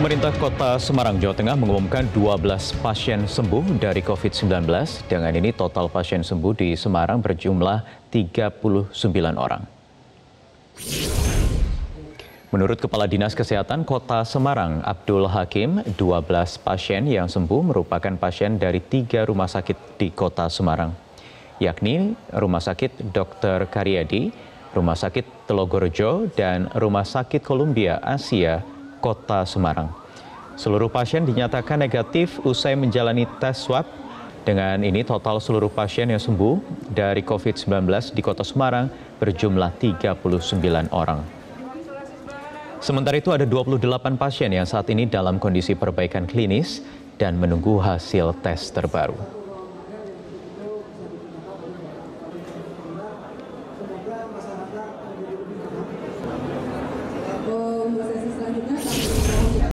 Pemerintah Kota Semarang, Jawa Tengah mengumumkan 12 pasien sembuh dari COVID-19. Dengan ini total pasien sembuh di Semarang berjumlah 39 orang. Menurut Kepala Dinas Kesehatan Kota Semarang, Abdul Hakim, 12 pasien yang sembuh merupakan pasien dari tiga rumah sakit di Kota Semarang, yakni Rumah Sakit Dr. Karyadi, Rumah Sakit Telogorjo, dan Rumah Sakit Columbia Asia Kota Semarang. Seluruh pasien dinyatakan negatif usai menjalani tes swab. Dengan ini total seluruh pasien yang sembuh dari COVID-19 di Kota Semarang berjumlah 39 orang. Sementara itu ada 28 pasien yang saat ini dalam kondisi perbaikan klinis dan menunggu hasil tes terbaru.